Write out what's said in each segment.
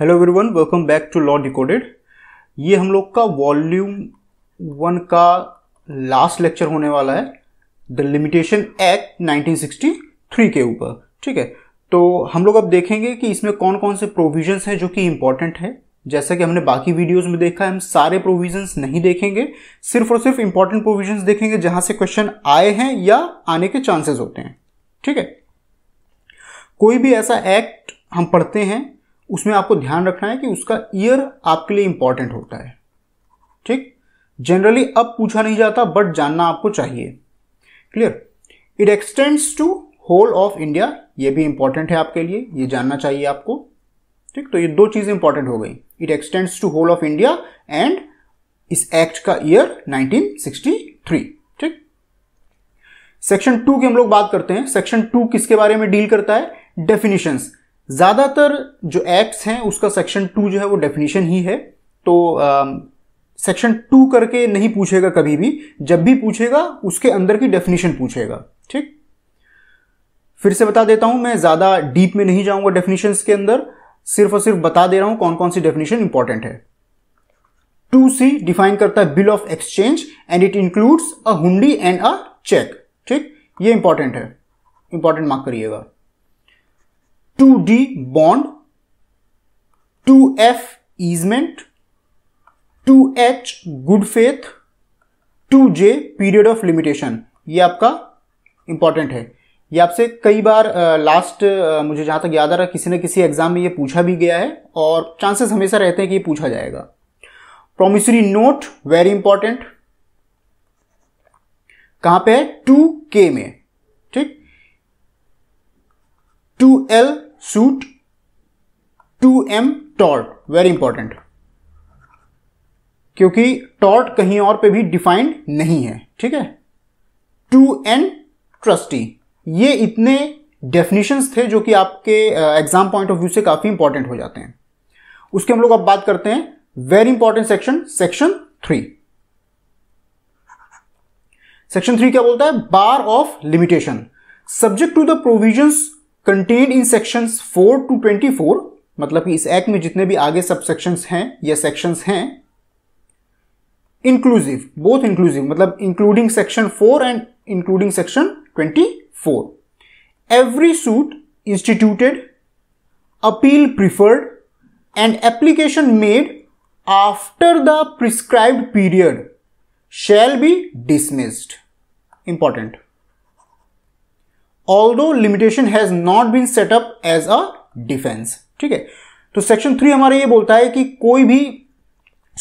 Hello everyone welcome back to law decoded ये हम लोग का वॉल्यूम वन का लास्ट लेक्चर होने वाला है द लिमिटेशन एक्ट 1963 के ऊपर ठीक है तो हम लोग अब देखेंगे कि इसमें कौन कौन से प्रोविजंस हैं जो कि इम्पॉर्टेंट है जैसा कि हमने बाकी वीडियोस में देखा है हम सारे प्रोविजंस नहीं देखेंगे सिर्फ और सिर्फ इम्पॉर्टेंट प्रोविजंस देखेंगे जहां से क्वेश्चन आए हैं या आने के चांसेस होते हैं ठीक है कोई भी ऐसा एक्ट हम पढ़ते हैं उसमें आपको ध्यान रखना है कि उसका ईयर आपके लिए इंपॉर्टेंट होता है ठीक जनरली अब पूछा नहीं जाता बट जानना आपको चाहिए clear it extends to whole of India ये भी इंपॉर्टेंट है आपके लिए ये जानना चाहिए आपको ठीक तो ये दो चीज़ें इंपॉर्टेंट हो गई it extends to whole of India and इस एक्ट का ईयर 1963 ठीक सेक्शन टू की हम लोग बात करते हैं सेक्शन टू किसके बारे में डील करता है डेफिनेशंस ज़्यादातर जो एक्ट्स हैं उसका सेक्शन टू जो है वो डेफिनेशन ही है तो सेक्शन टू करके नहीं पूछेगा कभी भी जब भी पूछेगा उसके अंदर की डेफिनेशन पूछेगा ठीक फिर से बता देता हूं मैं ज़्यादा डीप में नहीं जाऊंगा डेफिनेशंस के अंदर सिर्फ और सिर्फ बता दे रहा हूं कौन कौन सी डेफिनेशन इंपॉर्टेंट है टू सी डिफाइन करता है bill of exchange and it includes a hundi and a cheque ठीक ये इंपॉर्टेंट है इंपॉर्टेंट मार्क करिएगा two D bond two F easement two H good faith two J period of limitation ये आपका important है ये आपसे कई बार लास्ट मुझे जहां तक याद आ रहा किसी न किसी एग्जाम में ये पूछा भी गया है और चांसेस हमेशा रहते हैं कि ये पूछा जाएगा प्रोमिसरी नोट वेरी इंपॉर्टेंट कहां पे है टू के में ठीक 2L suit, 2M tort very important क्योंकि टॉर्ट कहीं और पे भी डिफाइंड नहीं है ठीक है टू एन ट्रस्टी ये इतने डेफिनेशन थे जो कि आपके एग्जाम पॉइंट ऑफ व्यू से काफी इंपॉर्टेंट हो जाते हैं उसके हम लोग अब बात करते हैं very important section section three section three क्या बोलता है bar of limitation subject to the provisions contain in sections 4 to 24 मतलब कि इस एक्ट में जितने भी आगे सब सेक्शंस हैं या सेक्शंस हैं इंक्लूसिव बोथ इंक्लूसिव मतलब including section 4 and including section 24 every suit instituted appeal preferred and application made after the prescribed period shall be dismissed important although limitation has not been set up as a defence ठीक है तो section three हमारा ये बोलता है कि कोई भी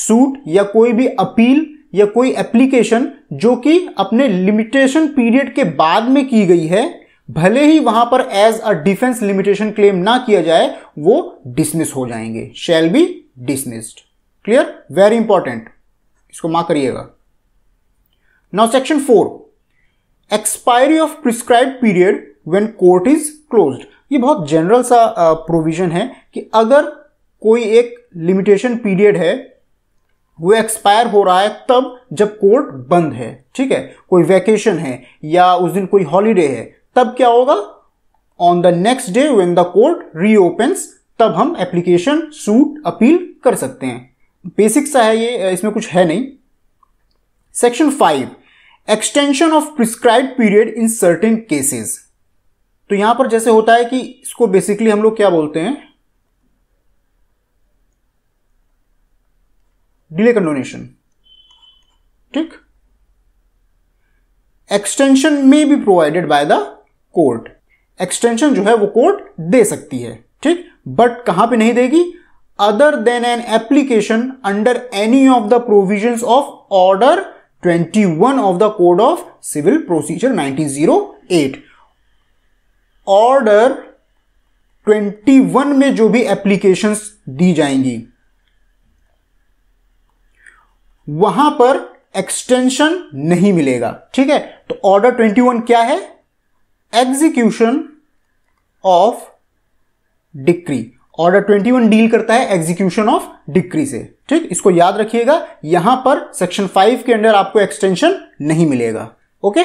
सूट या कोई भी अपील या कोई एप्लीकेशन जो कि अपने लिमिटेशन पीरियड के बाद में की गई है भले ही वहां पर as a defence limitation claim ना किया जाए वो डिसमिस हो जाएंगे shall be dismissed clear very important इसको मार्क करिएगा now section four expiry of prescribe period when court is closed ये बहुत जनरल सा प्रोविजन है कि अगर कोई एक लिमिटेशन पीरियड है वो एक्सपायर हो रहा है तब जब कोर्ट बंद है ठीक है कोई वैकेशन है या उस दिन कोई हॉलीडे है तब क्या होगा on the next day when the court reopens तब हम एप्लीकेशन सूट अपील कर सकते हैं बेसिक सा है ये इसमें कुछ है नहीं section five extension of prescribe period in certain cases तो यहां पर जैसे होता है कि इसको बेसिकली हम लोग क्या बोलते हैं डिले कंडोनेशन ठीक एक्सटेंशन में भी provided by the court extension जो है वो कोर्ट दे सकती है ठीक बट कहां पे नहीं देगी other than an application under any of the provisions of order 21 of the Code of Civil Procedure 1908 order 21 में जो भी एप्लीकेशंस दी जाएंगी वहां पर एक्सटेंशन नहीं मिलेगा ठीक है तो ऑर्डर 21 क्या है execution of decree order 21 deal करता है एग्जीक्यूशन ऑफ डिक्री से ठीक इसको याद रखिएगा यहां पर सेक्शन 5 के अंडर आपको एक्सटेंशन नहीं मिलेगा okay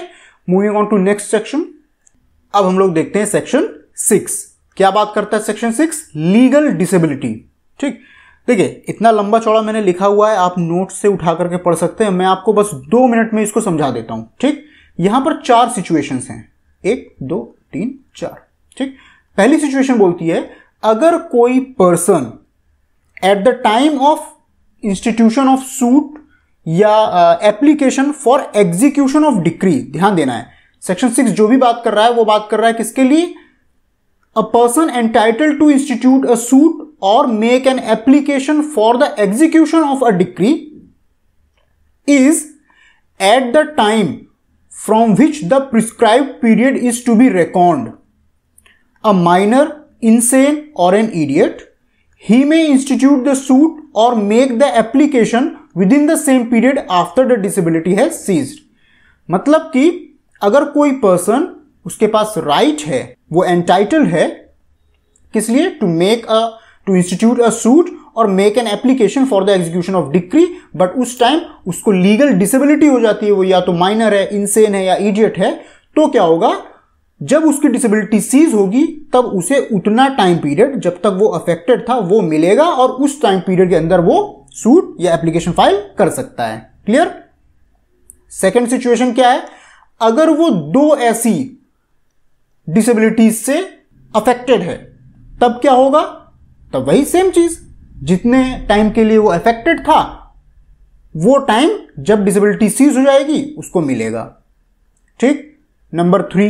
moving on to next section अब हम लोग देखते हैं सेक्शन 6 क्या बात करता है सेक्शन 6 लीगल डिसेबिलिटी ठीक देखिए इतना लंबा चौड़ा मैंने लिखा हुआ है आप नोट से उठा करके पढ़ सकते हैं मैं आपको बस दो मिनट में इसको समझा देता हूं ठीक यहां पर चार सिचुएशंस हैं एक दो तीन चार ठीक पहली सिचुएशन बोलती है अगर कोई person at the time of institution of suit या application for execution of decree ध्यान देना है सेक्शन सिक्स जो भी बात कर रहा है वो बात कर रहा है किसके लिए a person entitle to institute a suit or make an application for the execution of a decree is at the time from which the prescribe period is to be record a minor insane or an idiot. He may institute the suit or make the application within the same period after the disability has ceased. मतलब कि अगर कोई person उसके पास right right है वो entitle है किस लिए to make a to institute a suit or make an application for the execution of decree but उस टाइम उसको लीगल डिसेबिलिटी हो जाती है वो या तो माइनर है इनसेन है या इडियट है तो क्या होगा जब उसकी डिसेबिलिटी सीज होगी तब उसे उतना टाइम पीरियड जब तक वो अफेक्टेड था वो मिलेगा और उस टाइम पीरियड के अंदर वो सूट या एप्लीकेशन फाइल कर सकता है क्लियर सेकेंड सिचुएशन क्या है अगर वो दो ऐसी डिसेबिलिटीज से अफेक्टेड है तब क्या होगा तब वही सेम चीज जितने टाइम के लिए वो अफेक्टेड था वो टाइम जब डिसेबिलिटी सीज हो जाएगी उसको मिलेगा ठीक नंबर थ्री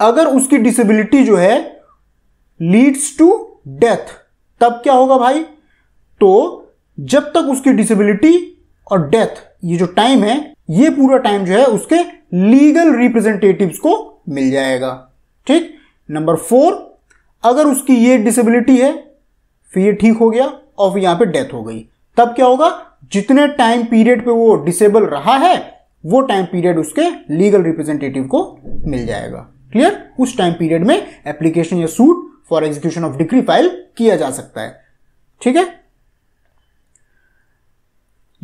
अगर उसकी डिसेबिलिटी जो है लीड्स टू डेथ तब क्या होगा भाई तो जब तक उसकी डिसेबिलिटी और डेथ ये जो टाइम है ये पूरा टाइम जो है उसके लीगल रिप्रेजेंटेटिव्स को मिल जाएगा ठीक नंबर फोर अगर उसकी ये डिसेबिलिटी है फिर ये ठीक हो गया और फिर यहां पे डेथ हो गई तब क्या होगा जितने टाइम पीरियड पे वो डिसेबल रहा है वो टाइम पीरियड उसके लीगल रिप्रेजेंटेटिव को मिल जाएगा क्लियर उस टाइम पीरियड में एप्लीकेशन या suit for execution of degree file किया जा सकता है ठीक है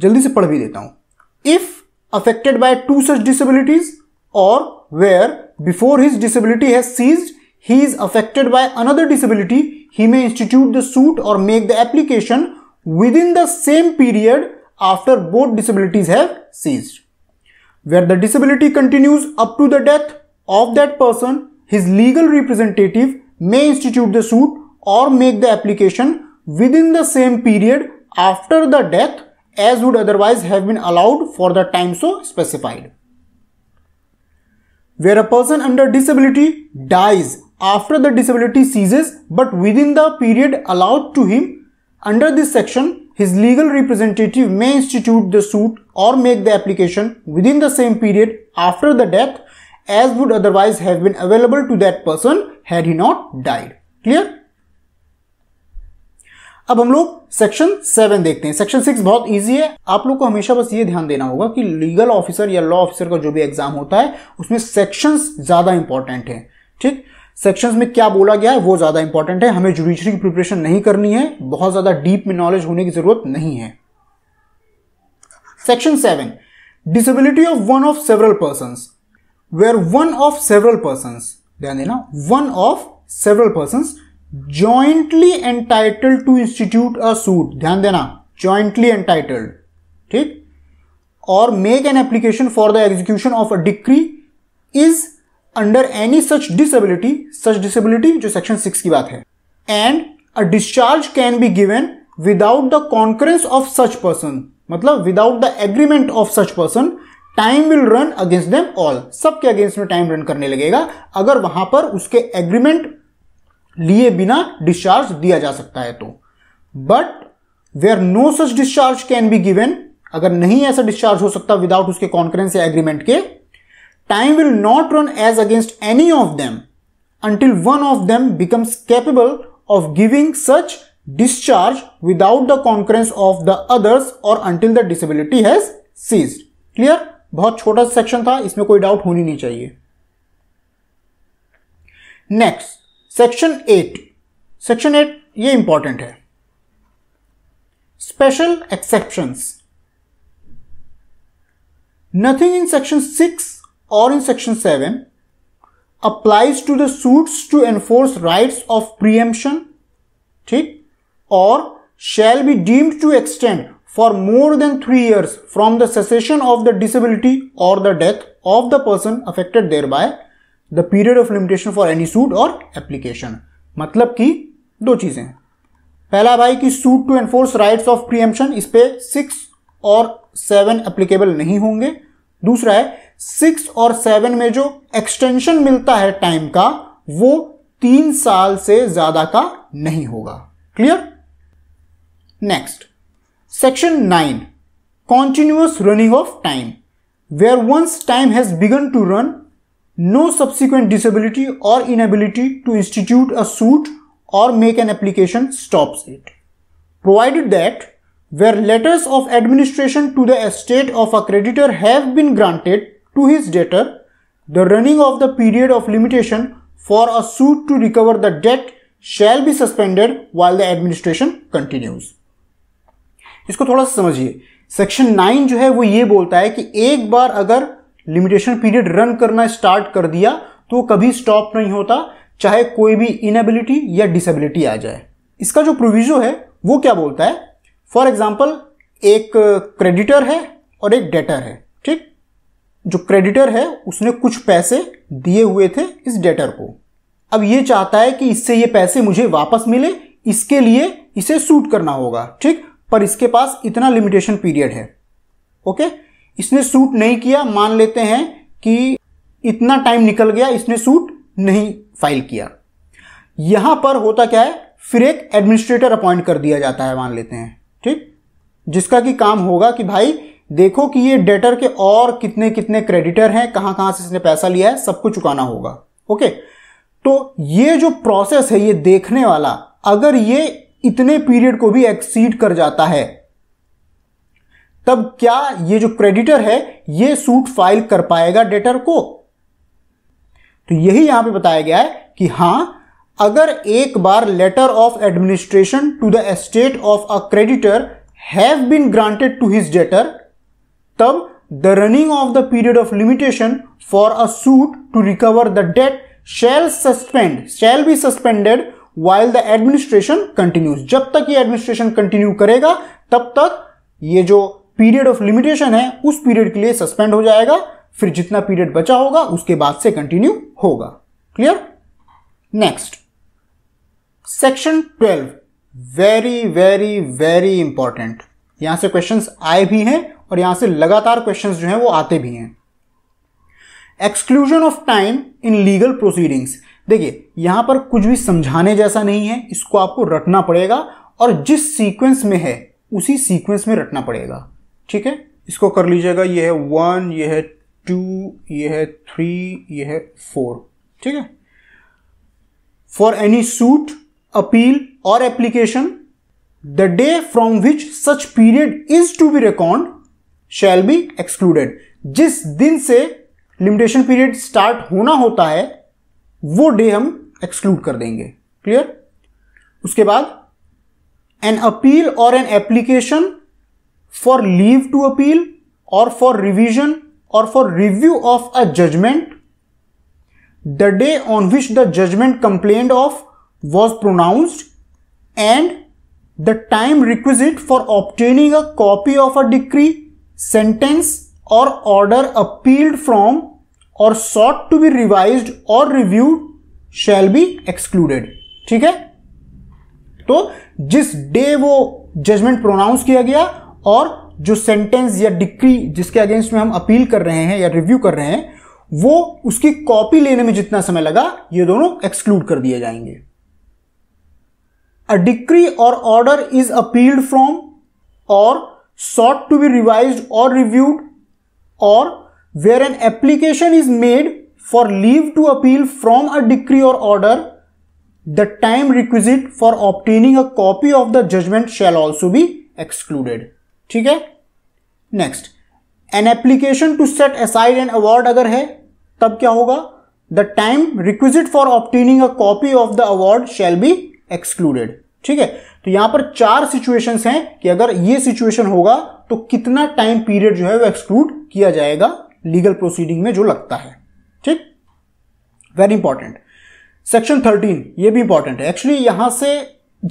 जल्दी से पढ़ भी देता हूं if affected by two such disabilities or where before his disability has ceased he is affected by another disability he may institute the suit or make the application within the same period after both disabilities have ceased where the disability continues up to the death of that person, his legal representative may institute the suit or make the application within the same period after the death as would otherwise have been allowed for the time so specified. Where a person under disability dies after the disability ceases but within the period allowed to him, under this section, his legal representative may institute the suit or make the application within the same period after the death as would otherwise have been available to that person had he not died. Clear अब हम लोग section seven देखते हैं section six बहुत easy है आप लोग को हमेशा बस ये ध्यान देना होगा कि लीगल ऑफिसर या लॉ ऑफिसर का जो भी एग्जाम होता है उसमें सेक्शंस ज्यादा इंपॉर्टेंट है ठीक सेक्शंस में क्या बोला गया है वो ज़्यादा इंपॉर्टेंट है हमें जुडिशरी की प्रिपरेशन नहीं करनी है बहुत ज़्यादा डीप में नॉलेज होने की ज़रूरत नहीं है section seven disability of one of several person where one of several persons, one of several persons jointly entitled to institute a suit, ध्यान देना, jointly entitled, ठीक? Or make an application for the execution of a decree is under any such disability, such disability जो section 6 की बात है, and a discharge can be given without the concurrence of such person, मतलब without the agreement of such person time will run against them all सबके against में time run करने लगेगा अगर वहां पर उसके एग्रीमेंट लिए बिना डिस्चार्ज दिया जा सकता है तो but where no such discharge can be given अगर नहीं ऐसा डिस्चार्ज हो सकता विदाउट उसके कॉन्फ्रेंस या एग्रीमेंट के time will not run as against any of them until one of them becomes capable of giving such discharge without the conference of the others or until the disability has cease clear बहुत छोटा सा section था इसमें कोई doubt होनी नहीं चाहिए next section eight section eight ये इंपॉर्टेंट है special exception nothing in section six or in section seven applies to the suits to enforce rights of preemption ठीक or shall be deemed to extend for more than 3 years from the cessation of the disability or the death of the person affected thereby the period of limitation for any suit or application मतलब कि दो चीजें हैं पहला भाई कि suit to enforce rights of preemption इस पे सिक्स और सेवन एप्लीकेबल नहीं होंगे दूसरा है सिक्स और सेवन में जो एक्सटेंशन मिलता है टाइम का वो तीन साल से ज्यादा का नहीं होगा clear next Section 9 Continuous running of time where once time has begun to run, no subsequent disability or inability to institute a suit or make an application stops it. Provided that where letters of administration to the estate of a creditor have been granted to his debtor, the running of the period of limitation for a suit to recover the debt shall be suspended while the administration continues. इसको थोड़ा सा समझिए section nine जो है वो ये बोलता है कि एक बार अगर लिमिटेशन पीरियड रन करना स्टार्ट कर दिया तो कभी स्टॉप नहीं होता चाहे कोई भी इनएबिलिटी या डिसेबिलिटी आ जाए इसका जो प्रोविजो है वो क्या बोलता है फॉर एग्जाम्पल एक क्रेडिटर है और एक डेटर है ठीक जो क्रेडिटर है उसने कुछ पैसे दिए हुए थे इस डेटर को अब ये चाहता है कि इससे ये पैसे मुझे वापस मिले इसके लिए इसे सूट करना होगा ठीक पर इसके पास इतना लिमिटेशन पीरियड है ओके इसने सूट नहीं किया मान लेते हैं कि इतना टाइम निकल गया इसने सूट नहीं फाइल किया यहां पर होता क्या है फिर एक एडमिनिस्ट्रेटर अपॉइंट कर दिया जाता है मान लेते हैं ठीक जिसका कि काम होगा कि भाई देखो कि ये डेटर के और कितने कितने क्रेडिटर हैं कहां कहां से इसने पैसा लिया है सबको चुकाना होगा ओके तो ये जो प्रोसेस है ये देखने वाला अगर ये इतने पीरियड को भी एक्सीड कर जाता है तब क्या ये जो क्रेडिटर है ये सूट फाइल कर पाएगा डेटर को तो यही यहां पे बताया गया है कि हां अगर एक बार letter of administration to the estate of a creditor have been granted to his debtor तब the running of the period of limitation for a suit to recover the debt shall suspend shall be suspended while the administration continues जब तक ये administration continue करेगा तब तक ये जो period of limitation है उस पीरियड के लिए सस्पेंड हो जाएगा फिर जितना पीरियड बचा होगा उसके बाद से कंटिन्यू होगा clear next section 12 very very very important यहां से क्वेश्चंस आए भी हैं और यहां से लगातार क्वेश्चंस जो हैं वो आते भी हैं exclusion of time in legal proceedings देखिए यहां पर कुछ भी समझाने जैसा नहीं है इसको आपको रटना पड़ेगा और जिस सीक्वेंस में है उसी सीक्वेंस में रटना पड़ेगा ठीक है इसको कर लीजिएगा ये है वन ये है टू ये है थ्री ये है फोर ठीक है for any suit appeal or application the day from which such period is to be record shall be excluded जिस दिन से लिमिटेशन पीरियड स्टार्ट होना होता है वो डे हम एक्सक्लूड कर देंगे क्लियर उसके बाद an appeal or an application for leave to appeal or for revision or for review of a judgment the day on which the judgment complain of was pronounced and the time requisite for obtaining a copy of a decree sentence or order appealed from or sought to be revise or review shall be excluded ठीक है तो जिस day वो judgement pronounce किया गया और जो sentence या डिक्री जिसके अगेंस्ट में हम अपील कर रहे हैं या रिव्यू कर रहे हैं वो उसकी कॉपी लेने में जितना समय लगा ये दोनों एक्सक्लूड कर दिए जाएंगे a decree or order is appealed from or sought to be revise or reviewed or where an application is made for leave to appeal from a decree or order, the time requisite for obtaining a copy of the judgment shall also be excluded. ठीक है next an application to set aside an award अगर है तब क्या होगा the time requisite for obtaining a copy of the award shall be excluded ठीक है तो यहां पर चार सिचुएशन हैं कि अगर ये सिचुएशन होगा तो कितना टाइम पीरियड जो है वो एक्सक्लूड किया जाएगा लीगल प्रोसीडिंग में जो लगता है ठीक वेरी इंपॉर्टेंट सेक्शन थर्टीन ये भी इंपॉर्टेंट है एक्चुअली यहां से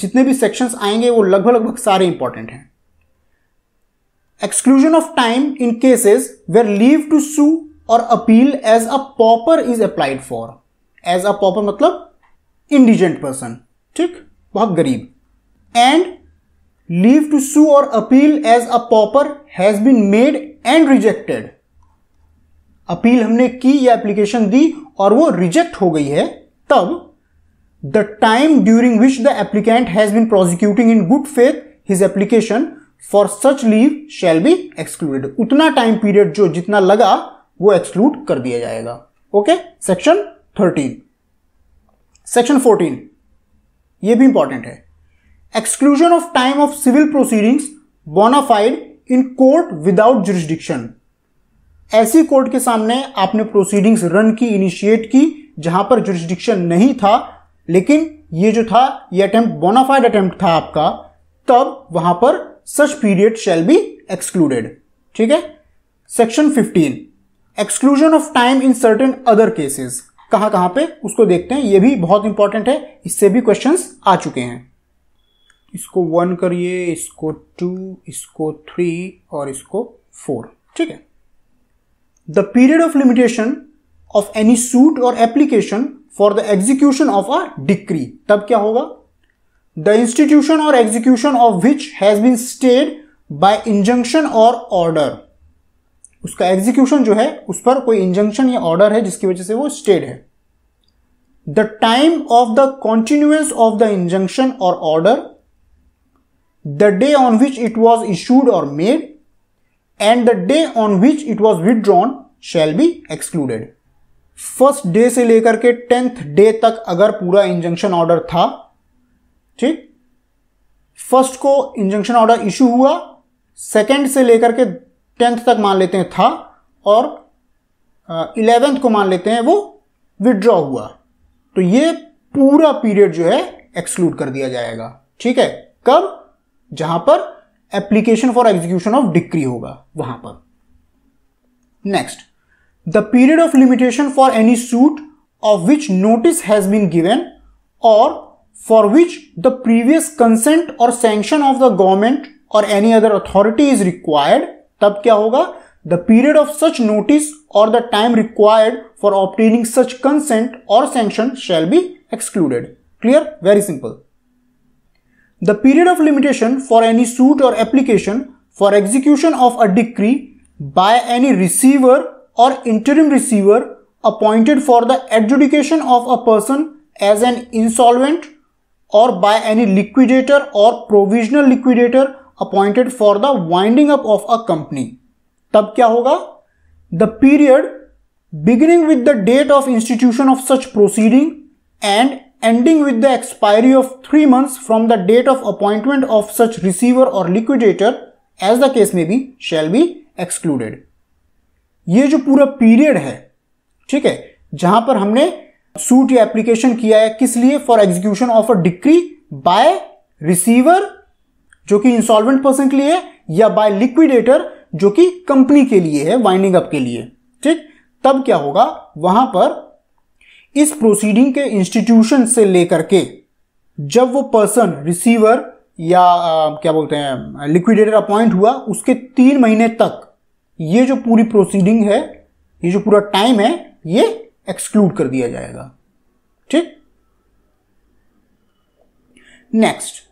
जितने भी सेक्शंस आएंगे वो लगभग लगभग सारे इंपॉर्टेंट हैं exclusion of time in cases where leave to sue or appeal as a pauper is applied for as a pauper मतलब इंडिजेंट पर्सन ठीक बहुत गरीब and leave to sue or appeal as a pauper has been made and rejected appeal हमने की या application दी और वो reject हो गई है तब the time during which the applicant has been prosecuting in good faith his application for such leave shall be excluded उतना टाइम पीरियड जो जितना लगा वो एक्सक्लूड कर दिया जाएगा okay section thirteen section fourteen ये भी इंपॉर्टेंट है exclusion of time of civil proceedings bona fide in court without jurisdiction ऐसी कोर्ट के सामने आपने प्रोसीडिंग्स रन की इनिशिएट की जहां पर जुरिस्डिक्शन नहीं था लेकिन ये जो था ये अटेम्प्ट बोनाफाइड अटेम्प्ट था आपका तब वहां पर such period shall be excluded ठीक है section 15 exclusion of time in certain other cases कहां कहां पे उसको देखते हैं ये भी बहुत इंपॉर्टेंट है इससे भी क्वेश्चंस आ चुके हैं इसको वन करिए इसको टू इसको थ्री और इसको फोर ठीक है the period of limitation of any suit or application for the execution of a decree तब क्या होगा the institution or execution of which has been stayed by injunction or order उसका execution जो है उस पर कोई इंजंक्शन या ऑर्डर है जिसकी वजह से वो स्टेड है the time of the continuance of the injunction or order the day on which it was issued or made and the day on which it was withdrawn shall be excluded first day से लेकर के tenth day तक अगर पूरा injunction order था ठीक first को injunction order issue हुआ सेकेंड से लेकर के टेंथ तक मान लेते हैं था और इलेवेंथ को मान लेते हैं वो विदड्रॉ हुआ तो ये पूरा पीरियड जो है एक्सक्लूड कर दिया जाएगा ठीक है कब जहां पर application for execution of decree होगा वहां पर next the period of limitation for any suit of which notice has been given or for which the previous consent or sanction of the government or any other authority is required तब क्या होगा the period of such notice or the time required for obtaining such consent or sanction shall be excluded clear very simple The period of limitation for any suit or application for execution of a decree by any receiver or interim receiver appointed for the adjudication of a person as an insolvent or by any liquidator or provisional liquidator appointed for the winding up of a company. तब क्या होगा The period beginning with the date of institution of such proceeding and. ending with the expiry of 3 months from the date of appointment of such receiver or liquidator as the case may be shall be excluded ये जो पूरा period है ठीक है जहां पर हमने suit या एप्लीकेशन किया है किस लिए for execution of a decree by receiver जो कि इंसॉल्वेंट पर्सन के लिए या बाय लिक्विडेटर जो कि कंपनी के लिए है वाइंडिंग अप के लिए ठीक तब क्या होगा वहां पर इस प्रोसीडिंग के इंस्टीट्यूशन से लेकर के जब वो पर्सन रिसीवर या आ, क्या बोलते हैं लिक्विडेटर अपॉइंट हुआ उसके तीन महीने तक ये जो पूरी प्रोसीडिंग है ये जो पूरा टाइम है ये एक्सक्लूड कर दिया जाएगा ठीक नेक्स्ट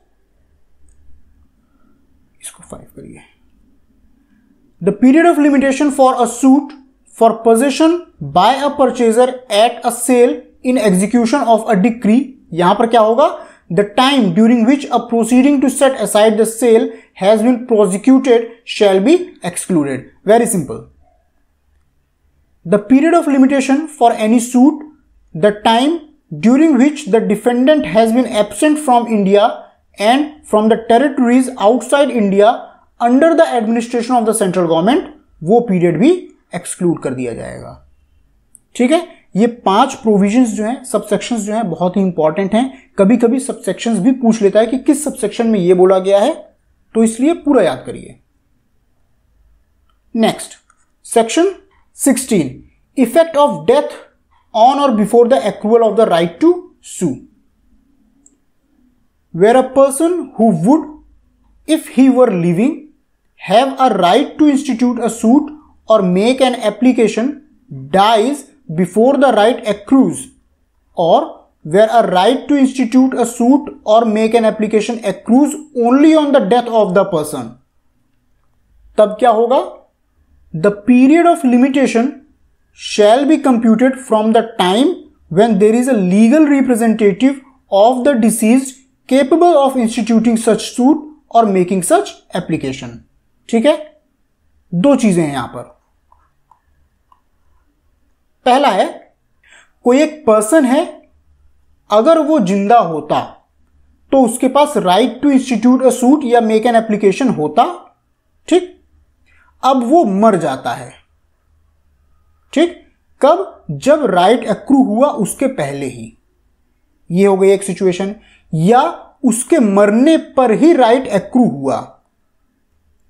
इसको फाइव करिए the period of limitation for a suit for possession by a purchaser at a sale in execution of a decree यहां पर क्या होगा the time during which a proceeding to set aside the sale has been prosecuted shall be excluded. Very simple. The period of limitation for any suit, the time during which the defendant has been absent from India and from the territories outside India under the administration of the central government, वो period भी exclude कर दिया जाएगा ठीक है ये पांच provisions जो हैं सबसेक्शंस जो हैं बहुत ही इंपॉर्टेंट हैं कभी कभी सबसेक्शंस भी पूछ लेता है कि किस सबसेक्शन में ये बोला गया है तो इसलिए पूरा याद करिए next section 16 effect of death on or before the accrual of the right to sue where a person who would if he were living have a right to institute a suit or make an application dies before the right accrues or where are right to institute a suit or make an application accrues only on the death of the person तब क्या होगा the period of limitation shall be computed from the time when there is a legal representative of the deceased capable of instituting such suit or making such application ठीक है दो चीजें हैं यहां पर पहला है कोई एक पर्सन है अगर वो जिंदा होता तो उसके पास right to institute a suit या मेक एन एप्लीकेशन होता ठीक अब वो मर जाता है ठीक कब जब राइट अक्रू हुआ उसके पहले ही ये हो गई एक सिचुएशन या उसके मरने पर ही राइट अक्रू हुआ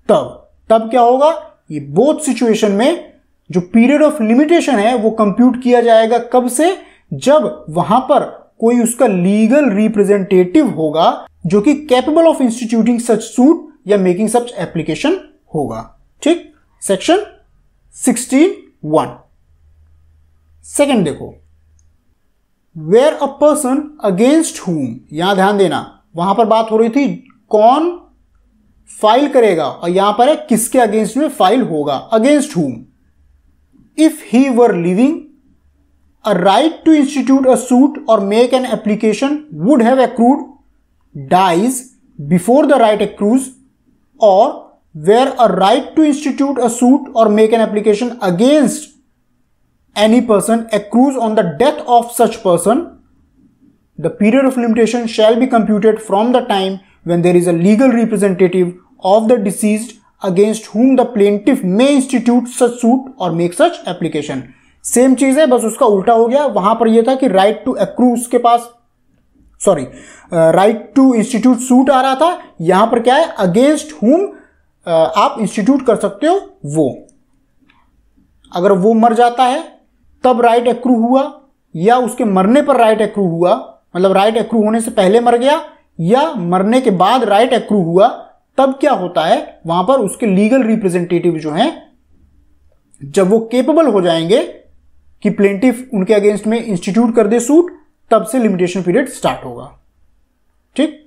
तब तब क्या होगा ये बोथ सिचुएशन में जो पीरियड ऑफ लिमिटेशन है वो कंप्यूट किया जाएगा कब से जब वहां पर कोई उसका लीगल रिप्रेजेंटेटिव होगा जो कि capable of instituting such suit या मेकिंग सच एप्लीकेशन होगा ठीक सेक्शन सिक्सटीन वन सेकेंड देखो where a person against whom यहां ध्यान देना वहां पर बात हो रही थी कौन फाइल करेगा और यहां पर है किसके अगेंस्ट में फाइल होगा अगेंस्ट हुम if he were living, a right to institute a suit or make an application would have accrued, dies before the right accrues, or where a right to institute a suit or make an application against any person accrues on the death of such person, the period of limitation shall be computed from the time when there is a legal representative of the deceased against whom the plaintiff may institute such suit or make such application same चीज है बस उसका उल्टा हो गया वहां पर यह था कि राइट टू अक्रू उसके पास sorry right to institute suit आ रहा था यहां पर क्या है अगेंस्ट हुम uh, आप इंस्टीट्यूट कर सकते हो वो अगर वो मर जाता है तब राइट अक्रू हुआ या उसके मरने पर राइट अक्रू हुआ मतलब राइट अक्रू होने से पहले मर गया या मरने के बाद राइट अक्रू हुआ तब क्या होता है वहां पर उसके लीगल रिप्रेजेंटेटिव जो हैं जब वो केपेबल हो जाएंगे कि प्लेंटिफ उनके अगेंस्ट में इंस्टीट्यूट कर दे सूट तब से लिमिटेशन पीरियड स्टार्ट होगा ठीक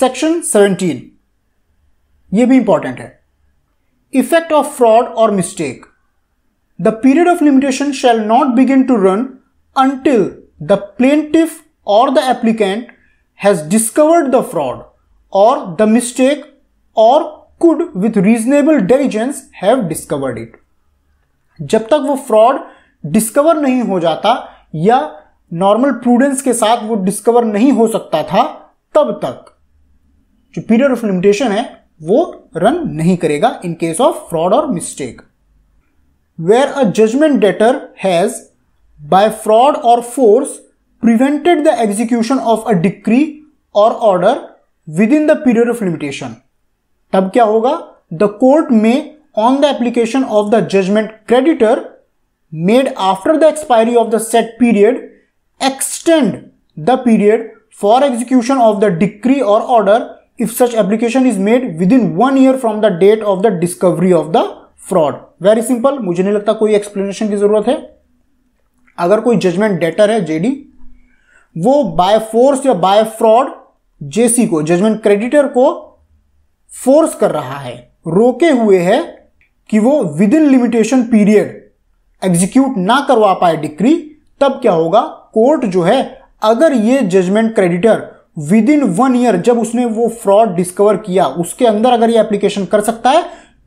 सेक्शन 17 ये भी इंपॉर्टेंट है effect of fraud or mistake the period of limitation shall not begin to run until the plaintiff or the applicant has discovered the fraud or the mistake or could with reasonable diligence have discovered it जब तक वो fraud discover नहीं हो जाता या normal prudence के साथ वो डिस्कवर नहीं हो सकता था तब तक जो पीरियड ऑफ लिमिटेशन है वो रन नहीं करेगा in case of fraud or mistake where a judgment debtor has by fraud or force prevented the execution of a decree or order within the period of limitation तब क्या होगा the court may on the application of the judgment creditor made after the expiry of the set period extend the period for execution of the decree or order if such application is made with within one year from the date of the discovery of the fraud very simple मुझे नहीं लगता कोई explanation की जरूरत है अगर कोई judgment debtor है जेडी वो बाय फोर्स या बाय फ्रॉड जेसी को जजमेंट क्रेडिटर को फोर्स कर रहा है रोके हुए है कि वो within limitation period execute ना करवा पाए डिक्री तब क्या होगा कोर्ट जो है अगर ये judgment creditor within one year जब उसने वो फ्रॉड डिस्कवर किया उसके अंदर अगर ये एप्लीकेशन कर सकता है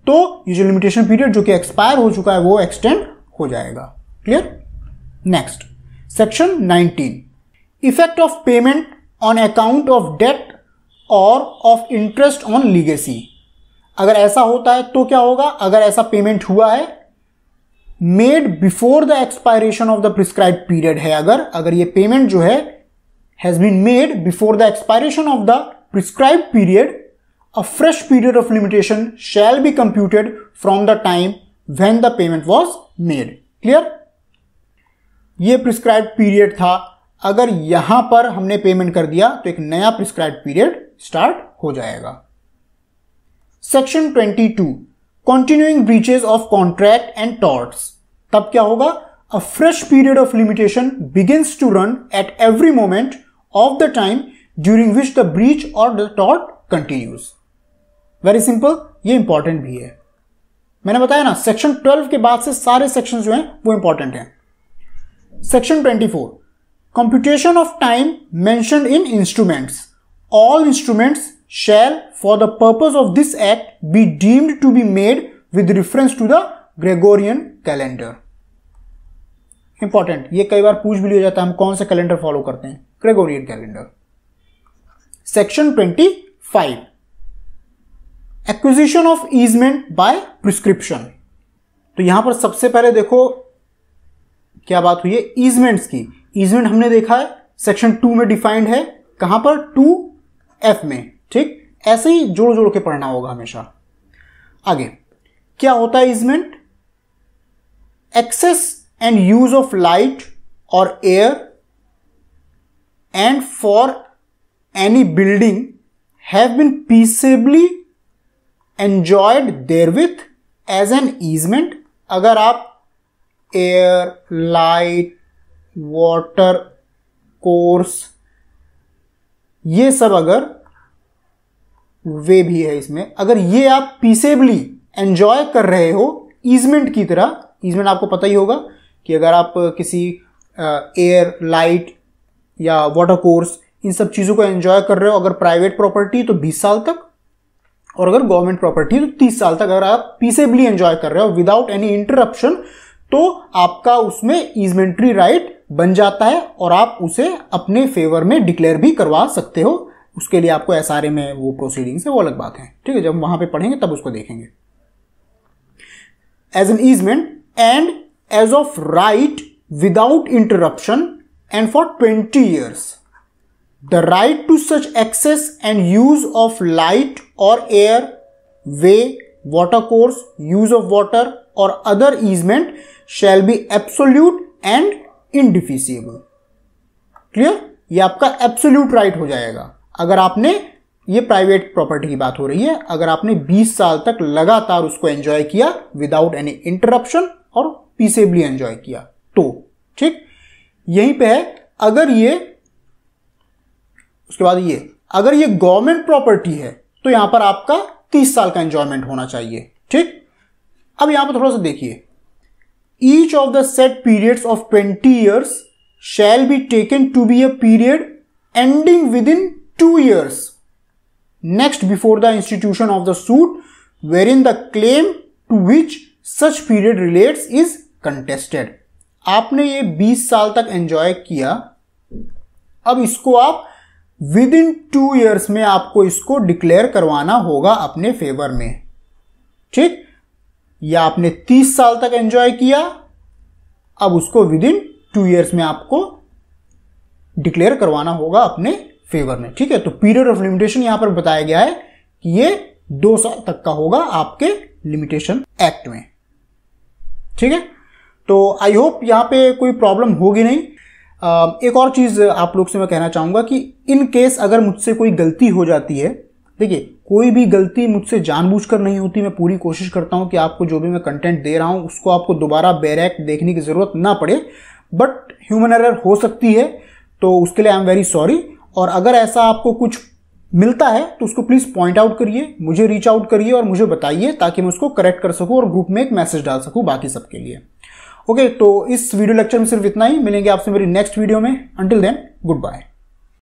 तो ये जो लिमिटेशन पीरियड जो कि एक्सपायर हो चुका है वो एक्सटेंड हो जाएगा clear next section 19 effect of payment on account of debt और ऑफ इंटरेस्ट ऑन लीगेसी अगर ऐसा होता है तो क्या होगा अगर ऐसा पेमेंट हुआ है made before the expiration of the prescribe period है अगर अगर ये पेमेंट जो है has been made before the expiration of the prescribe period a fresh period of limitation shall be computed from the time when the payment was made clear ये prescribe period था अगर यहां पर हमने पेमेंट कर दिया तो एक नया प्रिस्क्राइब पीरियड स्टार्ट हो जाएगा section 22 continuing breaches of contract and torts तब क्या होगा a fresh period of limitation begin to run at every moment of the time during which the breach और the tort continues very simple ये important भी है मैंने बताया ना सेक्शन 12 के बाद से सारे सेक्शन जो हैं वो इंपॉर्टेंट हैं section 24 Computation of time mentioned in instruments. All instruments shall, for the purpose of this act, be deemed to be made with reference to the Gregorian calendar. Important ये कई बार पूछ भी लिया जाता है हम कौन सा कैलेंडर फॉलो करते हैं Gregorian calendar section 25 acquisition of easement by prescription तो यहां पर सबसे पहले देखो क्या बात हुई है ईजमेंट्स की ईजमेंट हमने देखा है सेक्शन टू में डिफाइंड है कहां पर टू एफ में ठीक ऐसे ही जोड़ जोड़ के पढ़ना होगा हमेशा आगे क्या होता है easement access and use of light और air and for any building have been peaceably enjoyed therewith as an easement अगर आप एयर लाइट वाटर कोर्स ये सब अगर वे भी है इसमें अगर ये आप पीसेबली एंजॉय कर रहे हो ईजमेंट की तरह ईजमेंट आपको पता ही होगा कि अगर आप किसी एयर लाइट या वाटर कोर्स इन सब चीज़ों को एंजॉय कर रहे हो अगर प्राइवेट प्रॉपर्टी तो 20 साल तक और अगर गवर्नमेंट प्रॉपर्टी तो 30 साल तक अगर आप पीसेबली एंजॉय कर रहे हो विदाउट एनी इंटरप्शन तो आपका उसमें ईजमेंट्री राइट बन जाता है और आप उसे अपने फेवर में डिक्लेयर भी करवा सकते हो उसके लिए आपको एस में वो प्रोसीडिंग्स है वो अलग बात है ठीक है जब वहां पे पढ़ेंगे तब उसको देखेंगे as an easement and as of right without interruption and for twenty years the right to such access and use of light और air way water course use of water और other easement shall be absolute and indefeasible clear ये आपका absolute right हो जाएगा अगर आपने ये private property की बात हो रही है अगर आपने 20 साल तक लगातार उसको एंजॉय किया विदाउट एनी इंटरप्शन और पीसेबली एंजॉय किया तो ठीक यहीं पे है अगर ये उसके बाद ये अगर ये गवर्नमेंट प्रॉपर्टी है तो यहां पर आपका 30 साल का एंजॉयमेंट होना चाहिए ठीक अब यहां पर थोड़ा सा देखिए each of the set periods of 20 years shall be taken to be a period ending within 2 years next before the institution of the suit wherein the claim to which such period relates is contested आपने ये 20 साल तक enjoy किया अब इसको आप with in two years में आपको इसको डिक्लेयर करवाना होगा अपने फेवर में ठीक या आपने तीस साल तक एंजॉय किया अब उसको विद इन टू ईयर्स में आपको डिक्लेयर करवाना होगा अपने फेवर में ठीक है तो पीरियड ऑफ लिमिटेशन यहां पर बताया गया है कि ये दो साल तक का होगा आपके लिमिटेशन एक्ट में ठीक है तो आई होप यहां पे कोई प्रॉब्लम होगी नहीं एक और चीज़ आप लोग से मैं कहना चाहूंगा कि इन केस अगर मुझसे कोई गलती हो जाती है देखिए कोई भी गलती मुझसे जानबूझकर नहीं होती मैं पूरी कोशिश करता हूँ कि आपको जो भी मैं कंटेंट दे रहा हूँ उसको आपको दोबारा बैरैक देखने की ज़रूरत ना पड़े बट ह्यूमन एरर हो सकती है तो उसके लिए आई एम वेरी सॉरी और अगर ऐसा आपको कुछ मिलता है तो उसको प्लीज़ पॉइंट आउट करिए मुझे रीच आउट करिए और मुझे बताइए ताकि मैं उसको करेक्ट कर सकूँ और ग्रुप में एक मैसेज डाल सकूँ बाकी सबके लिए ओके तो इस वीडियो लेक्चर में सिर्फ इतना ही मिलेंगे आपसे मेरी नेक्स्ट वीडियो में अंटिल देन गुड बाय